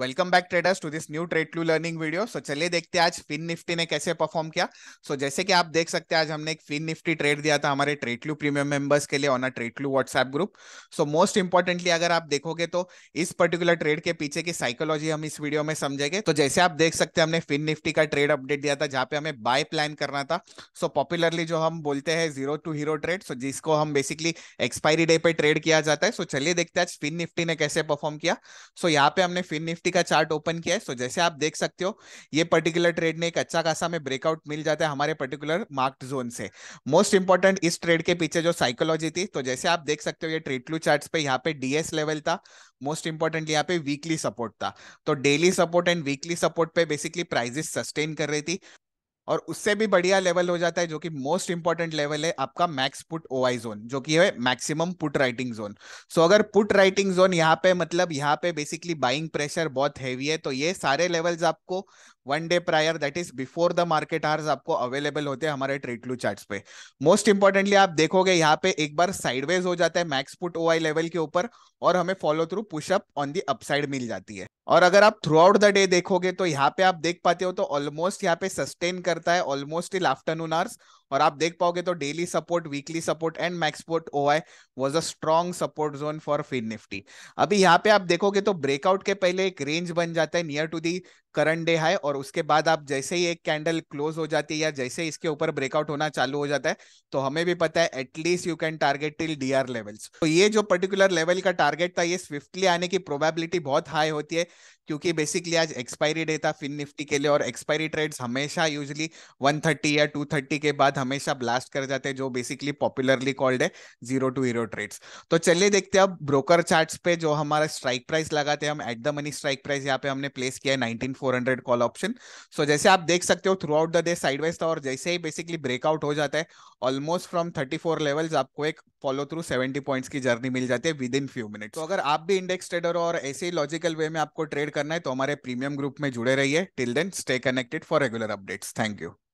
welcome back traders to this new trade to learning video so चलिए देखते हैं आज फिन निफ्टी ने कैसे परफॉर्म किया सो so, जैसे कि आप देख सकते हैं आज हमने एक फिन निफ्टी ट्रेड दिया था हमारे ट्रेडलू प्रीमियम मेंबर्स के लिए on a Tradelu WhatsApp group so most importantly अगर आप देखोगे तो इस पर्टिकुलर ट्रेड के पीछे की साइकोलॉजी हम इस वीडियो में समझेंगे तो जैसे आप देख सकते हैं हमने फिन निफ्टी का ट्रेड अपडेट दिया था जहाँ पे हमें बाय प्लान करना था सो so, पॉपुलरली जो हम बोलते हैं zero to hero trade so जिसको हम बेसिकली एक्सपायरी डे पे ट्रेड किया जाता है सो so, चलिए देखते हैं आज फिन निफ्टी ने कैसे परफॉर्म किया सो so, यहाँ पे हमने फिन निफ्टी निफ्टी का चार्ट ओपन किया है सो जैसे आप देख सकते हो ये पर्टिकुलर ट्रेड ने एक अच्छा खासा में ब्रेकआउट मिल जाता है हमारे पर्टिकुलर मार्क्ड जोन से मोस्ट इंपॉर्टेंट इस ट्रेड के पीछे जो साइकोलॉजी थी तो जैसे आप देख सकते हो ये ट्रेड टू चार्ट पे यहाँ पे डीएस लेवल था मोस्ट इंपॉर्टेंटली यहाँ पे वीकली सपोर्ट था तो daily support and weekly support पे बेसिकली प्राइजेस सस्टेन कर रही थी और उससे भी बढ़िया लेवल हो जाता है जो कि मोस्ट इंपॉर्टेंट लेवल है आपका मैक्स पुट आई जोन जो कि है maximum put writing zone so अगर पुट राइटिंग जोन यहाँ पे मतलब यहाँ पे बेसिकली बाइंग प्रेशर बहुत हैवी है तो ये सारे लेवल्स आपको one day prior that is before the market hours आपको अवेलेबल होते हैं हमारे ट्रेडलू चार्ट पे मोस्ट इंपॉर्टेंटली आप देखोगे यहाँ पे एक बार साइडवेज हो जाता है मैक्स पुट ओआई लेवल के ऊपर और हमें follow through push up on the upside मिल जाती है और अगर आप थ्रू आउट द डे देखोगे तो यहाँ पे आप देख पाते हो तो ऑलमोस्ट यहाँ पे सस्टेन कर करता है ऑलमोस्ट इल आफ्टरनून आवर्स और आप देख पाओगे तो daily support weekly support and max support O I was a strong support zone for Fin Nifty अभी यहाँ पे आप देखोगे तो ब्रेकआउट के पहले एक रेंज बन जाता है near to the current day high और उसके बाद आप जैसे ही एक कैंडल क्लोज हो जाती है या जैसे ही इसके ऊपर ब्रेकआउट होना चालू हो जाता है तो हमें भी पता है at least you can target till D R levels तो ये जो पर्टिकुलर लेवल का टारगेट था ये स्विफ्टली आने की प्रोबेबिलिटी बहुत हाई होती है क्योंकि बेसिकली आज एक्सपायरी डे था फिन निफ्टी के लिए और एक्सपायरी ट्रेड्स हमेशा यूजली 130 या 230 के बाद साथ हमेशा ब्लास्ट कर जाते हैं जो बेसिकली पॉपुलरली कॉल्ड है जीरो टू हीरो ट्रेड्स तो चलिए देखते हैं अब ब्रोकर चार्ट्स पे जो हमारा स्ट्राइक प्राइस लगाते हैं हम at the money strike price यहाँ पे हमने प्लेस किया है nineteen four hundred call option so जैसे आप देख सकते हो throughout the day sideways था और जैसे ही बेसिकली ब्रेकआउट हो जाता है almost from thirty four levels आपको एक फॉलो थ्रू सेवेंटी पॉइंट्स की जर्नी मिल जाती है विद इन फ्यू मिनट तो अगर आप भी इंडेक्स ट्रेडर और ऐसे ही लॉजिकल वे में आपको ट्रेड करना है तो हमारे प्रीमियम ग्रुप में जुड़े रहिए till then stay connected for regular updates thank you